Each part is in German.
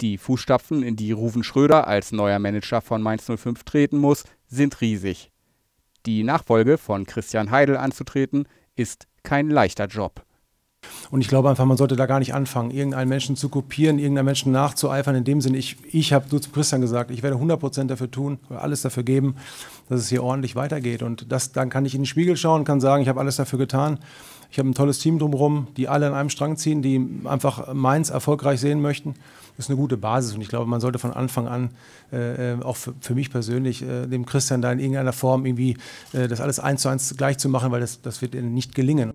Die Fußstapfen, in die Ruven Schröder als neuer Manager von Mainz 05 treten muss, sind riesig. Die Nachfolge von Christian Heidel anzutreten, ist kein leichter Job. Und ich glaube einfach, man sollte da gar nicht anfangen, irgendeinen Menschen zu kopieren, irgendeinen Menschen nachzueifern. In dem Sinne, ich, ich habe du zu Christian gesagt, ich werde 100 dafür tun, alles dafür geben, dass es hier ordentlich weitergeht. Und das, dann kann ich in den Spiegel schauen, kann sagen, ich habe alles dafür getan. Ich habe ein tolles Team drumherum, die alle an einem Strang ziehen, die einfach Mainz erfolgreich sehen möchten. Das ist eine gute Basis und ich glaube, man sollte von Anfang an, äh, äh auch für, für, mich persönlich, äh, dem Christian da in irgendeiner Form irgendwie äh, das alles eins zu eins gleich zu machen, weil das, das wird nicht gelingen.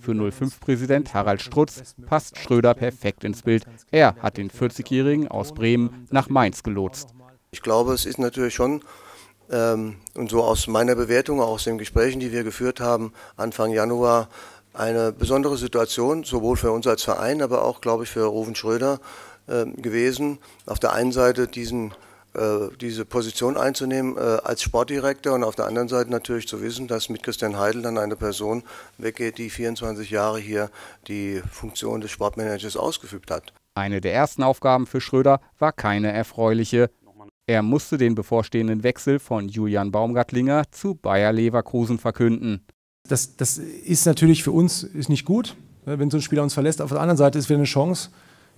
Für 05-Präsident Harald Strutz passt Schröder perfekt ins Bild. Er hat den 40-Jährigen aus Bremen nach Mainz gelotst. Ich glaube, es ist natürlich schon ähm, und so aus meiner Bewertung, aus den Gesprächen, die wir geführt haben, Anfang Januar, eine besondere Situation, sowohl für uns als Verein, aber auch, glaube ich, für Rufen Schröder äh, gewesen. Auf der einen Seite diesen äh, diese Position einzunehmen äh, als Sportdirektor und auf der anderen Seite natürlich zu wissen, dass mit Christian Heidel dann eine Person weggeht, die 24 Jahre hier die Funktion des Sportmanagers ausgefügt hat. Eine der ersten Aufgaben für Schröder war keine erfreuliche. Er musste den bevorstehenden Wechsel von Julian Baumgartlinger zu Bayer Leverkusen verkünden. Das, das ist natürlich für uns ist nicht gut, ne, wenn so ein Spieler uns verlässt. Auf der anderen Seite ist wieder eine Chance,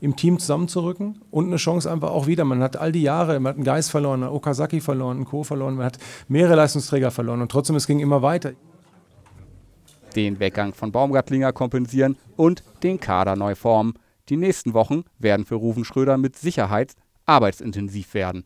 im Team zusammenzurücken und eine Chance einfach auch wieder. Man hat all die Jahre, man hat einen Geist verloren, einen Okazaki verloren, einen Co. verloren, man hat mehrere Leistungsträger verloren und trotzdem, es ging immer weiter. Den Weggang von Baumgartlinger kompensieren und den Kader neu formen. Die nächsten Wochen werden für Rufen Schröder mit Sicherheit arbeitsintensiv werden.